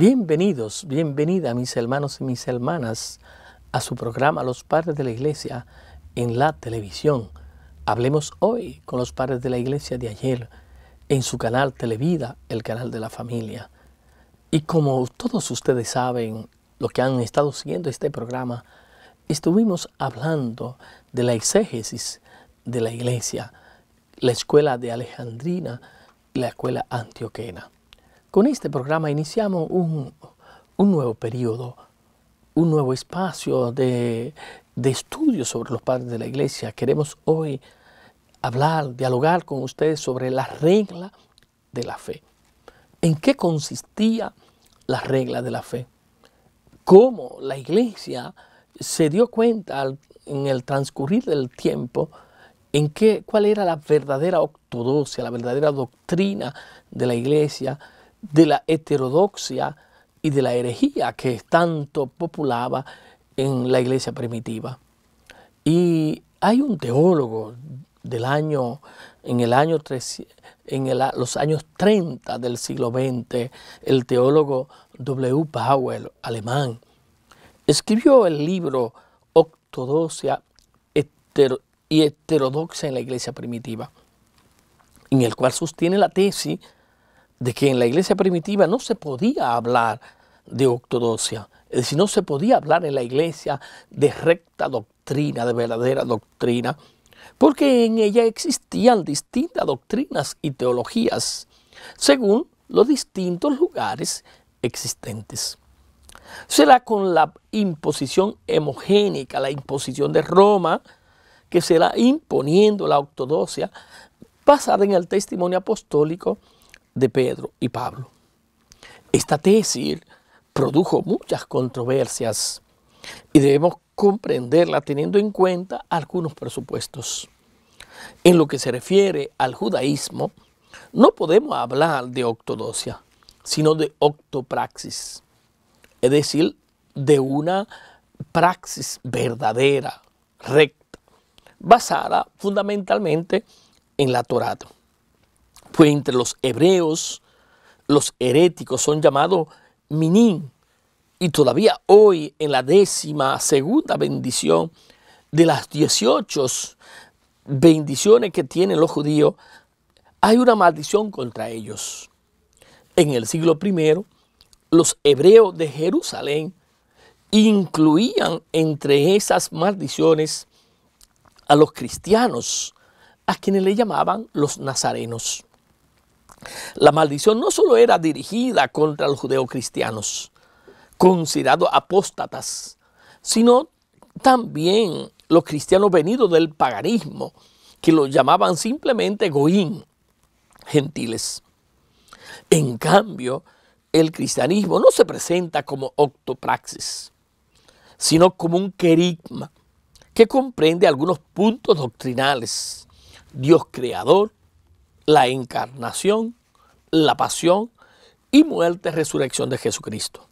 Bienvenidos, bienvenida mis hermanos y mis hermanas a su programa Los Padres de la Iglesia en la televisión. Hablemos hoy con los padres de la iglesia de ayer en su canal Televida, el canal de la familia. Y como todos ustedes saben, los que han estado siguiendo este programa, estuvimos hablando de la exégesis de la iglesia, la escuela de Alejandrina, la escuela antioquena. Con este programa iniciamos un, nuevo periodo, un nuevo espacio de, de estudio sobre los padres de la iglesia. Queremos hoy hablar, dialogar con ustedes sobre la regla de la fe. ¿En qué consistía la regla de la fe? ¿Cómo la iglesia se dio cuenta en el transcurrir del tiempo en qué, cuál era la verdadera ortodoxia, la verdadera doctrina de la iglesia? de la heterodoxia y de la herejía que tanto populaba en la iglesia primitiva. Y hay un teólogo del año, en, el año en los años 30 del siglo XX, el teólogo W. Powell, alemán, escribió el libro Octodoxia y Heterodoxia en la Iglesia Primitiva, en el cual sostiene la tesis de que en la iglesia primitiva no se podía hablar de ortodoxia, es decir, no se podía hablar en la iglesia de recta doctrina, de verdadera doctrina, porque en ella existían distintas doctrinas y teologías, según los distintos lugares existentes. Será con la imposición hemogénica, la imposición de Roma, que será imponiendo la ortodoxia basada en el testimonio apostólico de Pedro y Pablo. Esta tesis produjo muchas controversias y debemos comprenderla teniendo en cuenta algunos presupuestos. En lo que se refiere al judaísmo, no podemos hablar de octodosia, sino de octopraxis, es decir, de una praxis verdadera, recta, basada fundamentalmente en la Torá. Pues entre los hebreos, los heréticos son llamados minín. Y todavía hoy, en la décima segunda bendición de las dieciocho bendiciones que tienen los judíos, hay una maldición contra ellos. En el siglo I, los hebreos de Jerusalén incluían entre esas maldiciones a los cristianos, a quienes le llamaban los nazarenos. La maldición no solo era dirigida contra los judeocristianos, considerados apóstatas, sino también los cristianos venidos del paganismo, que los llamaban simplemente goín, gentiles. En cambio, el cristianismo no se presenta como octopraxis, sino como un querigma que comprende algunos puntos doctrinales. Dios creador, la encarnación, la pasión y muerte, y resurrección de Jesucristo,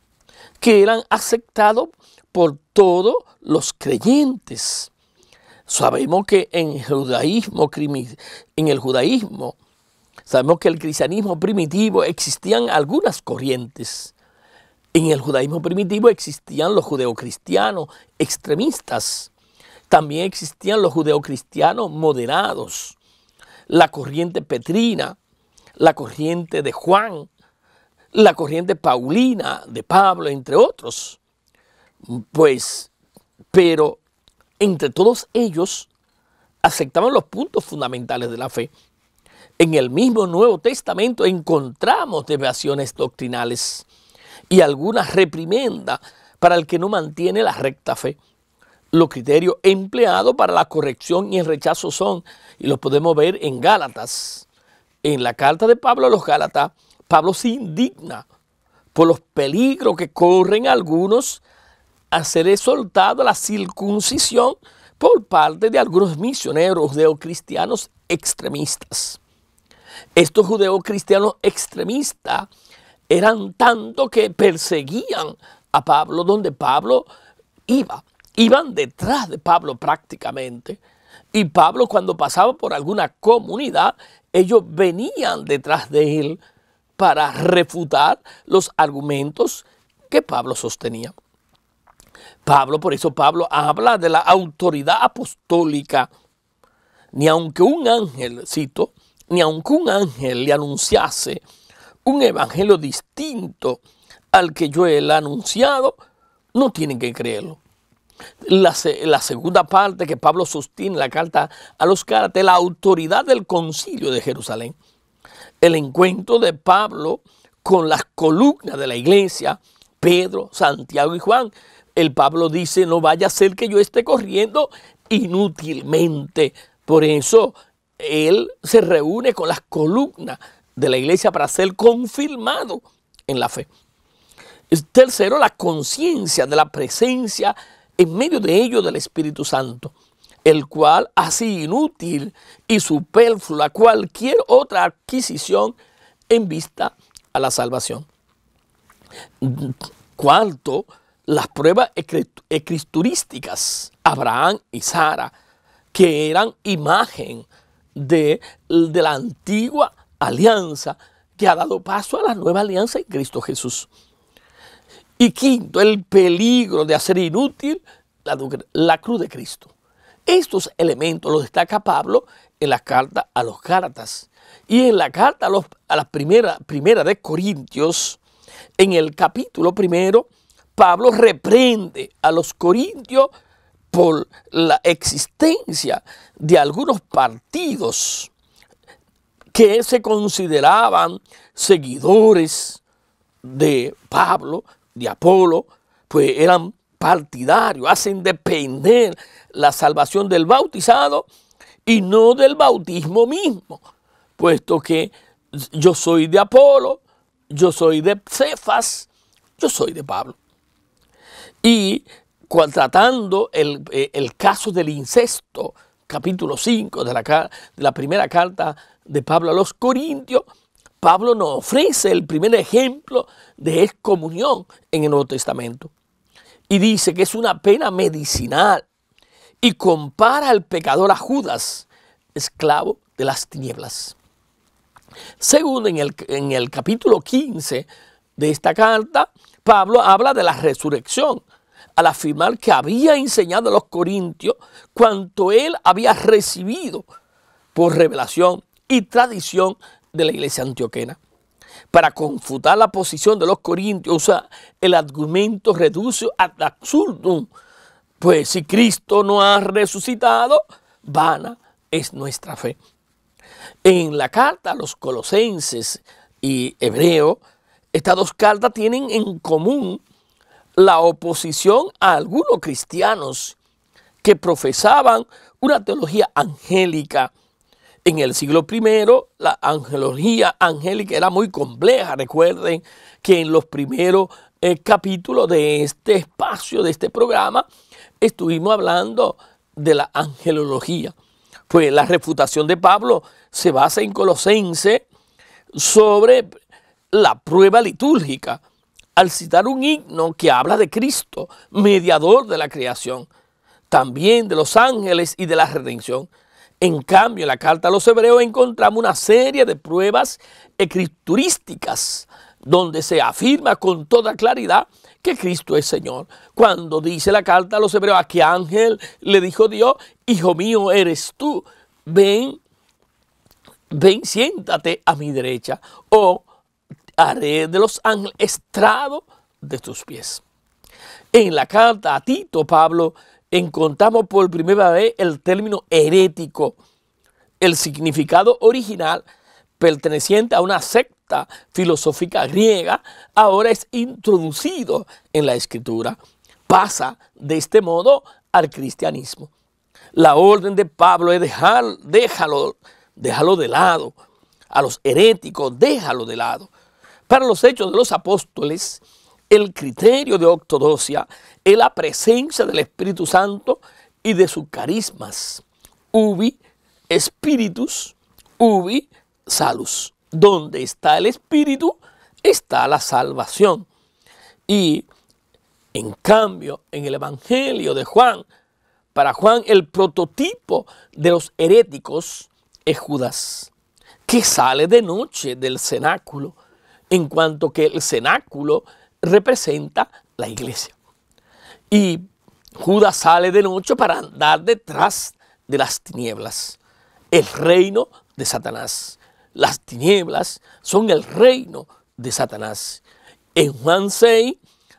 que eran aceptados por todos los creyentes. Sabemos que en el judaísmo, en el judaísmo, sabemos que el cristianismo primitivo existían algunas corrientes. En el judaísmo primitivo existían los judeocristianos extremistas. También existían los judeocristianos moderados la corriente petrina, la corriente de Juan, la corriente paulina de Pablo, entre otros. Pues, pero entre todos ellos aceptaban los puntos fundamentales de la fe. En el mismo Nuevo Testamento encontramos desviaciones doctrinales y alguna reprimenda para el que no mantiene la recta fe los criterios empleados para la corrección y el rechazo son, y lo podemos ver en Gálatas, en la carta de Pablo a los Gálatas, Pablo se indigna por los peligros que corren algunos a ser exhortado la circuncisión por parte de algunos misioneros judeocristianos extremistas. Estos judeocristianos extremistas eran tanto que perseguían a Pablo donde Pablo iba iban detrás de Pablo prácticamente. Y Pablo cuando pasaba por alguna comunidad, ellos venían detrás de él para refutar los argumentos que Pablo sostenía. Pablo, por eso Pablo habla de la autoridad apostólica. Ni aunque un ángel, cito, ni aunque un ángel le anunciase un evangelio distinto al que yo he anunciado, no tienen que creerlo. La, segunda parte que Pablo sostiene en la carta a los Gálatas, la autoridad del concilio de Jerusalén. El encuentro de Pablo con las columnas de la iglesia, Pedro, Santiago y Juan. El Pablo dice, no vaya a ser que yo esté corriendo inútilmente. Por eso él se reúne con las columnas de la iglesia para ser confirmado en la fe. Tercero, la conciencia de la presencia de en medio de ello del Espíritu Santo, el cual así inútil y superflua cualquier otra adquisición en vista a la salvación. Cuanto las pruebas escriturísticas, Abraham y Sara, que eran imagen de, de la antigua alianza que ha dado paso a la nueva alianza en Cristo Jesús. Y quinto, el peligro de hacer inútil la, cruz de Cristo. Estos elementos los destaca Pablo en la carta a los Cartas Y en la carta a, la primera de Corintios, en el capítulo primero, Pablo reprende a los corintios por la existencia de algunos partidos que se consideraban seguidores de Pablo, de Apolo, pues eran partidarios, hacen depender la salvación del bautizado y no del bautismo mismo, puesto que yo soy de Apolo, yo soy de Cefas, yo soy de Pablo. Y tratando eh, el, caso del incesto, capítulo 5 de la, de la primera carta de Pablo a los Corintios, Pablo nos ofrece el primer ejemplo de excomunión en el Nuevo Testamento y dice que es una pena medicinal y compara al pecador a Judas, esclavo de las tinieblas. Según en el, en el capítulo 15 de esta carta, Pablo habla de la resurrección al afirmar que había enseñado a los corintios cuanto él había recibido por revelación y tradición de la iglesia antioquena para confutar la posición de los corintios, usa el argumento reducido ad absurdum. Pues si Cristo no ha resucitado, vana es nuestra fe. En la carta a los colosenses y hebreo, estas dos cartas tienen en común la oposición a algunos cristianos que profesaban una teología angélica en el siglo I la angelología angélica era muy compleja. Recuerden que en los primeros eh, capítulos de este espacio, de este programa, estuvimos hablando de la angelología. Pues la refutación de Pablo se basa en Colosense sobre la prueba litúrgica al citar un himno que habla de Cristo, mediador de la creación, también de los ángeles y de la redención. En cambio, en la carta a los hebreos encontramos una serie de pruebas escriturísticas donde se afirma con toda claridad que Cristo es Señor. Cuando dice la carta a los hebreos, a qué ángel le dijo Dios, hijo mío eres tú, ven, ven, siéntate a mi derecha, o haré de los ángeles estrado de tus pies. En la carta a Tito, Pablo encontramos por primera vez el término herético, el significado original perteneciente a una secta filosófica griega, ahora es introducido en la escritura. Pasa de este modo al cristianismo. La orden de Pablo es dejar, déjalo, déjalo de lado. A los heréticos, déjalo de lado. Para los hechos de los apóstoles, el criterio de octodosia es la presencia del Espíritu Santo y de sus carismas. Ubi Spiritus, ubi salus. Donde está el Espíritu, está la salvación. Y en cambio, en el Evangelio de Juan, para Juan el prototipo de los heréticos es Judas, que sale de noche del cenáculo, en cuanto que el cenáculo representa la iglesia. Y Judas sale de noche para andar detrás de las tinieblas, el reino de Satanás. Las tinieblas son el reino de Satanás. En Juan 6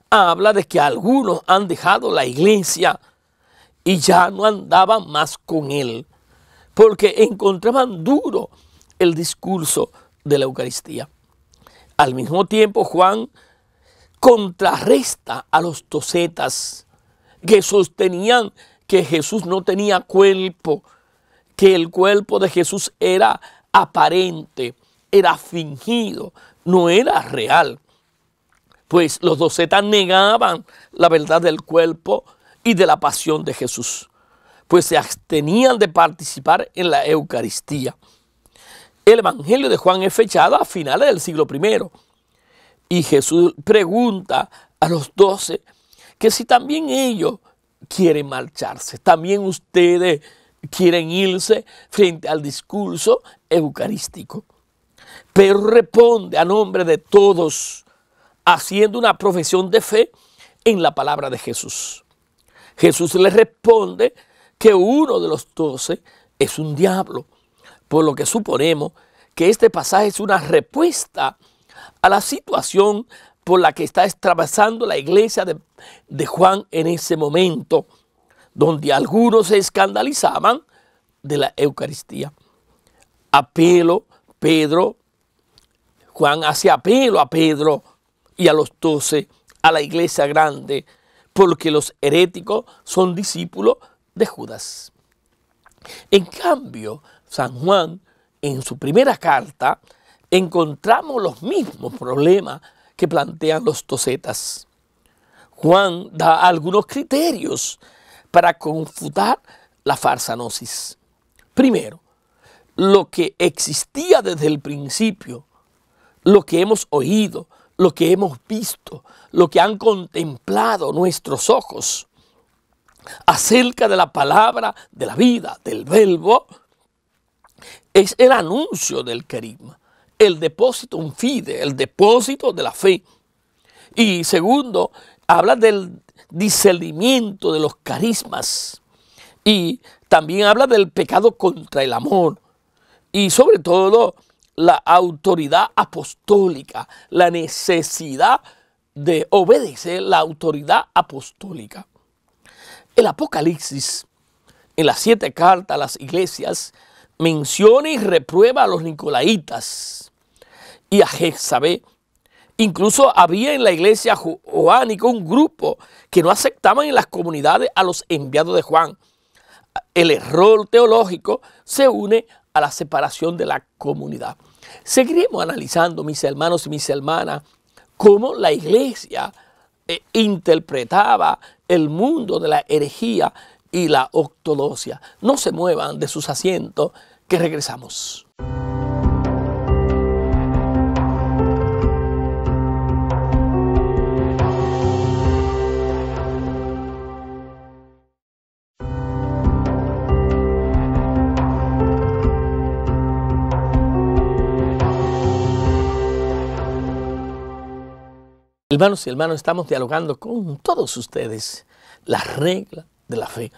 habla de que algunos han dejado la iglesia y ya no andaban más con él, porque encontraban duro el discurso de la Eucaristía. Al mismo tiempo, Juan contrarresta a los tocetas que sostenían que Jesús no tenía cuerpo, que el cuerpo de Jesús era aparente, era fingido, no era real. Pues los docetas negaban la verdad del cuerpo y de la pasión de Jesús, pues se abstenían de participar en la Eucaristía. El Evangelio de Juan es fechado a finales del siglo I y Jesús pregunta a los doce que si también ellos quieren marcharse, también ustedes quieren irse frente al discurso eucarístico. Pero responde a nombre de todos, haciendo una profesión de fe en la palabra de Jesús. Jesús le responde que uno de los doce es un diablo, por lo que suponemos que este pasaje es una respuesta a la situación por la que está atravesando la iglesia de, de Juan en ese momento, donde algunos se escandalizaban de la Eucaristía. Apelo, Pedro, Juan hace apelo a Pedro y a los doce, a la iglesia grande, porque los heréticos son discípulos de Judas. En cambio, San Juan, en su primera carta, encontramos los mismos problemas que plantean los tosetas. Juan da algunos criterios para confutar la farsanosis. Primero, lo que existía desde el principio, lo que hemos oído, lo que hemos visto, lo que han contemplado nuestros ojos acerca de la palabra de la vida, del verbo, es el anuncio del carisma el depósito, un fide, el depósito de la fe. Y segundo, habla del discernimiento de los carismas. Y también habla del pecado contra el amor. Y sobre todo la autoridad apostólica, la necesidad de obedecer la autoridad apostólica. El Apocalipsis, en las siete cartas a las iglesias, menciona y reprueba a los nicolaitas y a Jezabel. Incluso había en la iglesia y un grupo que no aceptaban en las comunidades a los enviados de Juan. El error teológico se une a la separación de la comunidad. Seguiremos analizando, mis hermanos y mis hermanas, cómo la iglesia eh, interpretaba el mundo de la herejía y la ortodoxia. No se muevan de sus asientos, que regresamos. Hermanos y hermanos, estamos dialogando con todos ustedes la regla de la fe.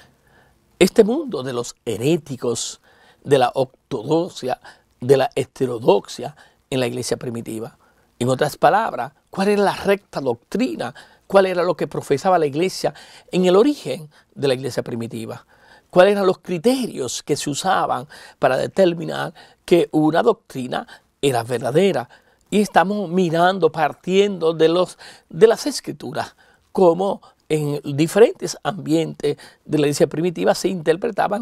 Este mundo de los heréticos, de la ortodoxia, de la heterodoxia en la iglesia primitiva. En otras palabras, ¿cuál era la recta doctrina? ¿Cuál era lo que profesaba la iglesia en el origen de la iglesia primitiva? ¿Cuáles eran los criterios que se usaban para determinar que una doctrina era verdadera? y estamos mirando, partiendo de, los, de las escrituras, cómo en diferentes ambientes de la iglesia primitiva se interpretaban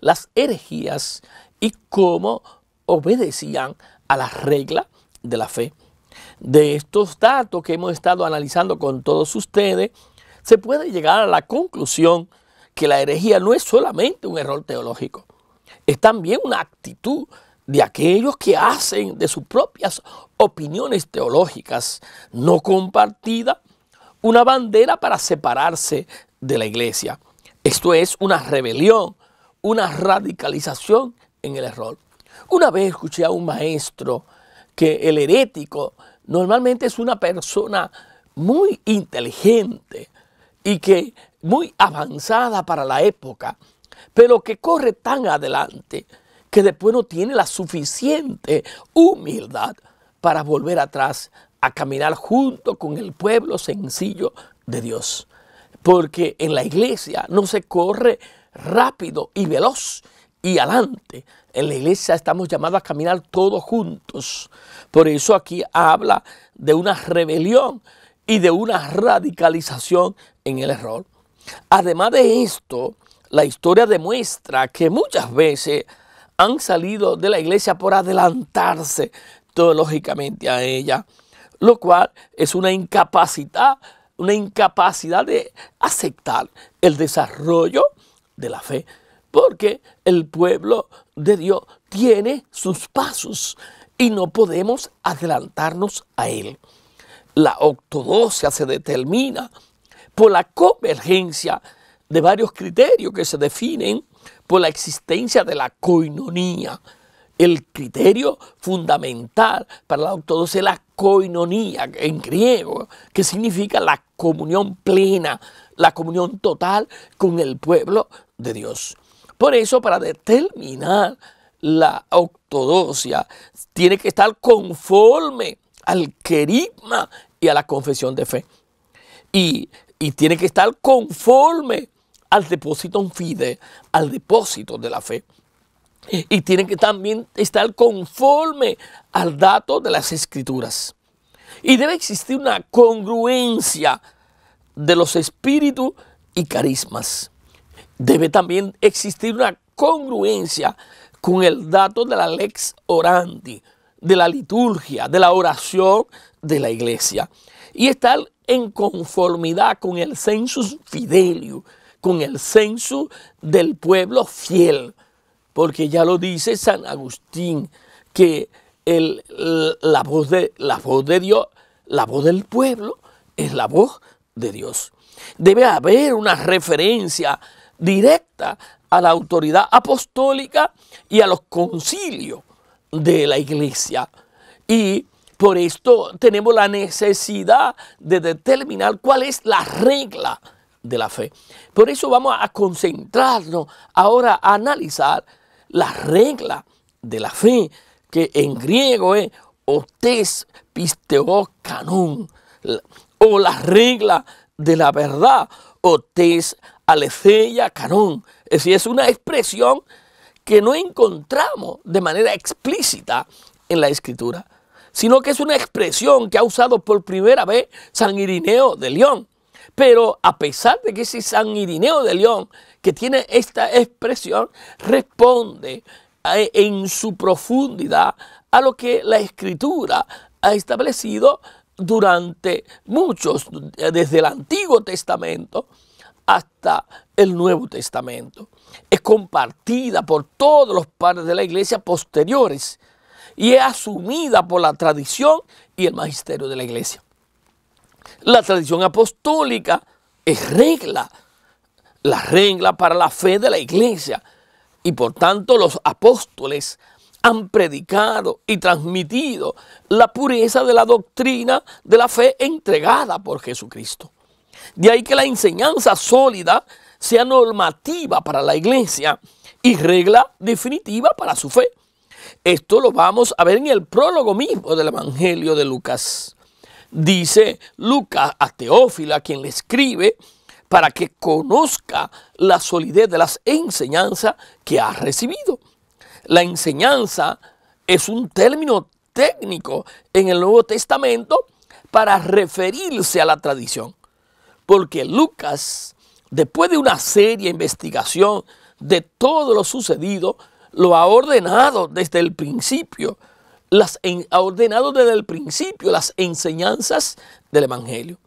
las herejías y cómo obedecían a la regla de la fe. De estos datos que hemos estado analizando con todos ustedes, se puede llegar a la conclusión que la herejía no es solamente un error teológico, es también una actitud de aquellos que hacen de sus propias opiniones teológicas no compartida una bandera para separarse de la iglesia. Esto es una rebelión, una radicalización en el error. Una vez escuché a un maestro que el herético normalmente es una persona muy inteligente y que muy avanzada para la época, pero que corre tan adelante que después no tiene la suficiente humildad para volver atrás a caminar junto con el pueblo sencillo de Dios. Porque en la iglesia no se corre rápido y veloz y adelante. En la iglesia estamos llamados a caminar todos juntos. Por eso aquí habla de una rebelión y de una radicalización en el error. Además de esto, la historia demuestra que muchas veces han salido de la iglesia por adelantarse teológicamente a ella, lo cual es una incapacidad, una incapacidad de aceptar el desarrollo de la fe, porque el pueblo de Dios tiene sus pasos y no podemos adelantarnos a él. La ortodoxia se determina por la convergencia de varios criterios que se definen por la existencia de la coinonía. El criterio fundamental para la ortodoxia es la coinonía en griego, que significa la comunión plena, la comunión total con el pueblo de Dios. Por eso, para determinar la ortodoxia, tiene que estar conforme al querigma y a la confesión de fe. Y, y tiene que estar conforme al depósito fide, al depósito de la fe. Y tiene que también estar conforme al dato de las escrituras. Y debe existir una congruencia de los espíritus y carismas. Debe también existir una congruencia con el dato de la lex orandi, de la liturgia, de la oración de la iglesia. Y estar en conformidad con el census fidelio, con el censo del pueblo fiel, porque ya lo dice San Agustín, que la, voz de, la voz de Dios, la voz del pueblo es la voz de Dios. Debe haber una referencia directa a la autoridad apostólica y a los concilios de la iglesia. Y por esto tenemos la necesidad de determinar cuál es la regla de la fe. Por eso vamos a concentrarnos ahora a analizar la regla de la fe, que en griego es otes pisteo canon, o la regla de la verdad, otes aleceia canon. Es decir, es una expresión que no encontramos de manera explícita en la escritura, sino que es una expresión que ha usado por primera vez San Irineo de León pero a pesar de que ese San Irineo de León, que tiene esta expresión, responde eh, en su profundidad a lo que la escritura ha establecido durante muchos, eh, desde el Antiguo Testamento hasta el Nuevo Testamento. Es compartida por todos los padres de la iglesia posteriores y es asumida por la tradición y el magisterio de la iglesia. La tradición apostólica es regla, la regla para la fe de la iglesia. Y por tanto los apóstoles han predicado y transmitido la pureza de la doctrina de la fe entregada por Jesucristo. De ahí que la enseñanza sólida sea normativa para la iglesia y regla definitiva para su fe. Esto lo vamos a ver en el prólogo mismo del Evangelio de Lucas dice Lucas a Teófila, quien le escribe, para que conozca la solidez de las enseñanzas que ha recibido. La enseñanza es un término técnico en el Nuevo Testamento para referirse a la tradición. Porque Lucas, después de una seria investigación de todo lo sucedido, lo ha ordenado desde el principio las ha ordenado desde el principio las enseñanzas del Evangelio,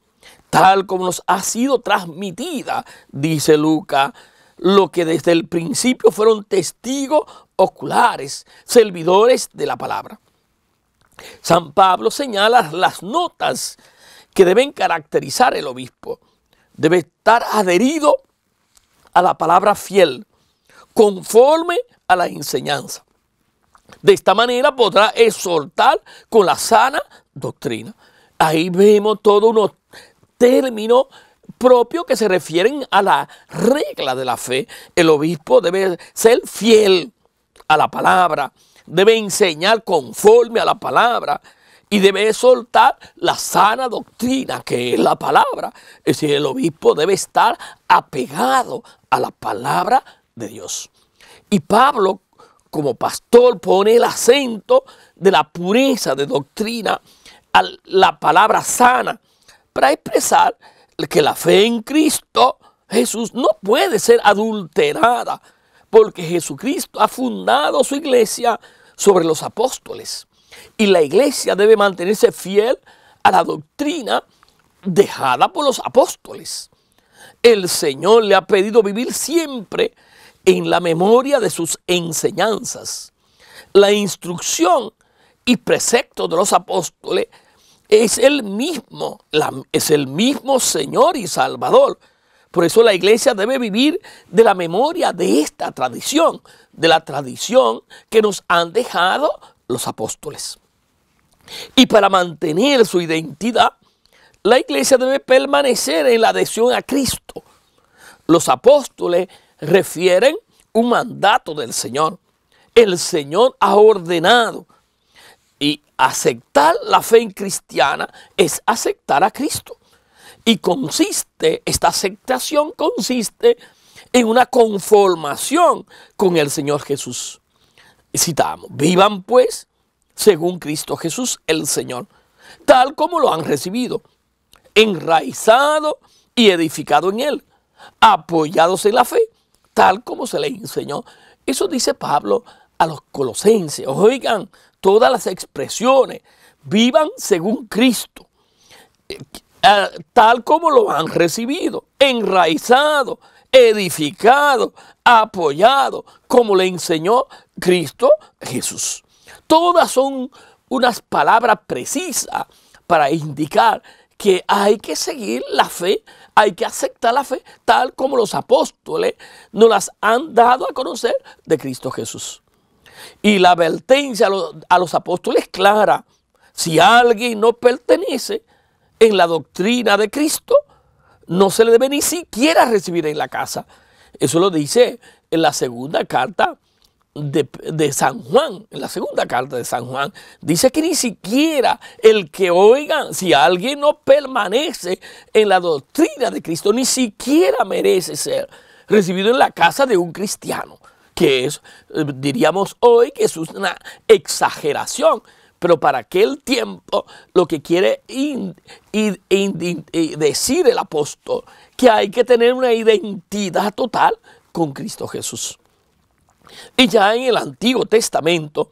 tal como nos ha sido transmitida, dice Luca, lo que desde el principio fueron testigos oculares, servidores de la palabra. San Pablo señala las notas que deben caracterizar el obispo. Debe estar adherido a la palabra fiel, conforme a la enseñanza. De esta manera podrá exhortar con la sana doctrina. Ahí vemos todos unos términos propios que se refieren a la regla de la fe. El obispo debe ser fiel a la palabra, debe enseñar conforme a la palabra y debe exhortar la sana doctrina que es la palabra. Es decir, el obispo debe estar apegado a la palabra de Dios. Y Pablo como pastor pone el acento de la pureza de doctrina a la palabra sana para expresar que la fe en Cristo Jesús no puede ser adulterada porque Jesucristo ha fundado su iglesia sobre los apóstoles y la iglesia debe mantenerse fiel a la doctrina dejada por los apóstoles. El Señor le ha pedido vivir siempre en la memoria de sus enseñanzas. La instrucción y precepto de los apóstoles es el mismo, es el mismo Señor y Salvador. Por eso la iglesia debe vivir de la memoria de esta tradición, de la tradición que nos han dejado los apóstoles. Y para mantener su identidad, la iglesia debe permanecer en la adhesión a Cristo. Los apóstoles refieren un mandato del Señor. El Señor ha ordenado. Y aceptar la fe en cristiana es aceptar a Cristo. Y consiste, esta aceptación consiste en una conformación con el Señor Jesús. Citamos, vivan pues según Cristo Jesús el Señor, tal como lo han recibido, enraizado y edificado en Él, apoyados en la fe tal como se le enseñó. Eso dice Pablo a los colosenses. Oigan todas las expresiones. Vivan según Cristo, eh, eh, tal como lo han recibido, enraizado, edificado, apoyado, como le enseñó Cristo Jesús. Todas son unas palabras precisas para indicar que hay que seguir la fe hay que aceptar la fe tal como los apóstoles nos las han dado a conocer de Cristo Jesús. Y la advertencia a los, apóstoles es apóstoles clara, si alguien no pertenece en la doctrina de Cristo, no se le debe ni siquiera recibir en la casa. Eso lo dice en la segunda carta de, San Juan, en la segunda carta de San Juan, dice que ni siquiera el que oiga, si alguien no permanece en la doctrina de Cristo, ni siquiera merece ser recibido en la casa de un cristiano, que es, eh, diríamos hoy, que es una exageración. Pero para aquel tiempo lo que quiere eh, decir el apóstol, que hay que tener una identidad total con Cristo Jesús. Y ya en el Antiguo Testamento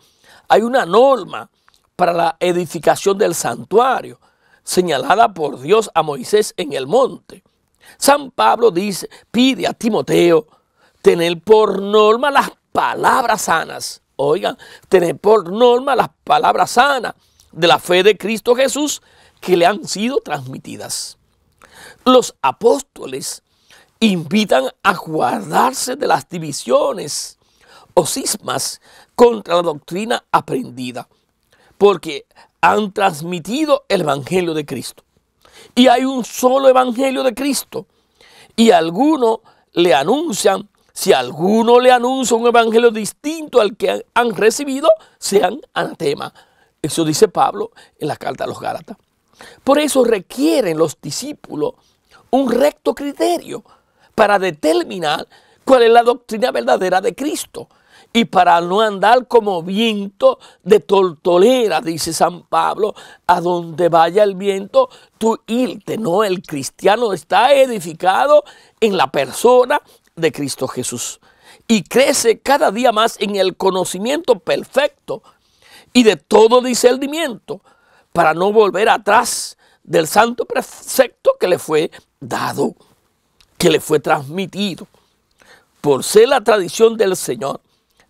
hay una norma para la edificación del santuario, señalada por Dios a Moisés en el monte. San Pablo dice, pide a Timoteo tener por norma las palabras sanas. Oigan, tener por norma las palabras sanas de la fe de Cristo Jesús que le han sido transmitidas. Los apóstoles invitan a guardarse de las divisiones o cismas contra la doctrina aprendida, porque han transmitido el Evangelio de Cristo. Y hay un solo Evangelio de Cristo. Y alguno le anuncian, si alguno le anuncia un Evangelio distinto al que han recibido, sean anatema. Eso dice Pablo en la carta a los Gálatas. Por eso requieren los discípulos un recto criterio para determinar cuál es la doctrina verdadera de Cristo y para no andar como viento de tortolera, dice San Pablo, a donde vaya el viento, tú irte, ¿no? El cristiano está edificado en la persona de Cristo Jesús y crece cada día más en el conocimiento perfecto y de todo discernimiento para no volver atrás del santo precepto que le fue dado, que le fue transmitido por ser la tradición del Señor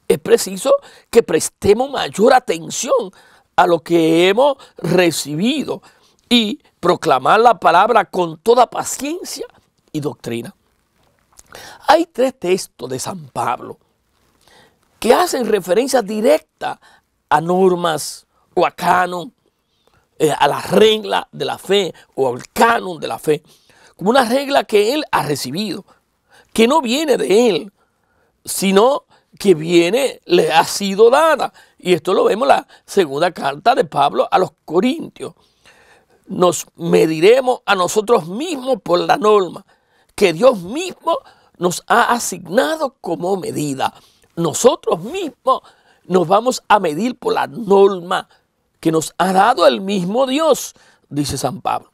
es preciso que prestemos mayor atención a lo que hemos recibido y proclamar la palabra con toda paciencia y doctrina. Hay tres textos de San Pablo que hacen referencia directa a normas o a canon, eh, a la regla de la fe o al canon de la fe, como una regla que él ha recibido, que no viene de él, sino que viene le ha sido dada. Y esto lo vemos en la segunda carta de Pablo a los Corintios. Nos mediremos a nosotros mismos por la norma que Dios mismo nos ha asignado como medida. Nosotros mismos nos vamos a medir por la norma que nos ha dado el mismo Dios, dice San Pablo.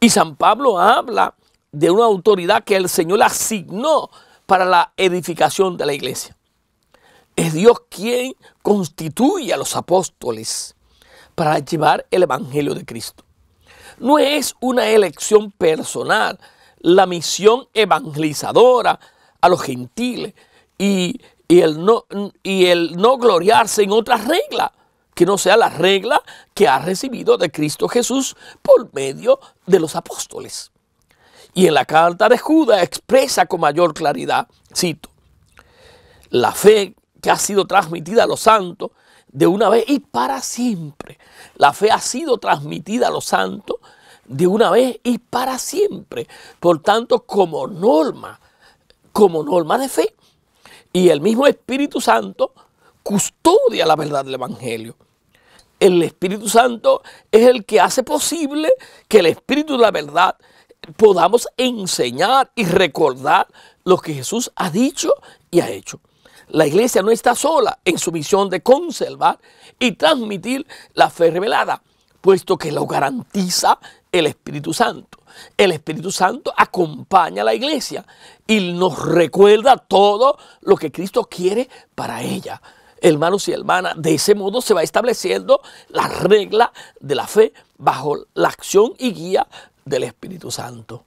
Y San Pablo habla de una autoridad que el Señor asignó para la edificación de la iglesia. Es Dios quien constituye a los apóstoles para llevar el Evangelio de Cristo. No es una elección personal la misión evangelizadora a los gentiles y, el, no, y el no gloriarse en otra regla que no sea la regla que ha recibido de Cristo Jesús por medio de los apóstoles. Y en la carta de Judas expresa con mayor claridad, cito, la fe que ha sido transmitida a los santos de una vez y para siempre. La fe ha sido transmitida a los santos de una vez y para siempre. Por tanto, como norma, como norma de fe. Y el mismo Espíritu Santo custodia la verdad del Evangelio. El Espíritu Santo es el que hace posible que el Espíritu de la verdad podamos enseñar y recordar lo que Jesús ha dicho y ha hecho. La iglesia no está sola en su misión de conservar y transmitir la fe revelada, puesto que lo garantiza el Espíritu Santo. El Espíritu Santo acompaña a la iglesia y nos recuerda todo lo que Cristo quiere para ella. Hermanos y hermanas, de ese modo se va estableciendo la regla de la fe bajo la acción y guía del Espíritu Santo.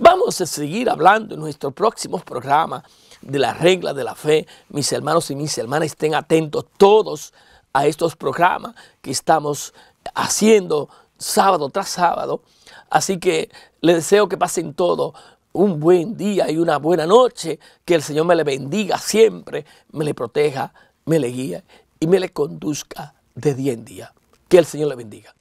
Vamos a seguir hablando en nuestro próximos programas de las reglas de la fe. Mis hermanos y mis hermanas estén atentos todos a estos programas que estamos haciendo sábado tras sábado. Así que les deseo que pasen todo un buen día y una buena noche. Que el Señor me le bendiga siempre, me le proteja, me le guíe y me le conduzca de día en día. Que el Señor le bendiga.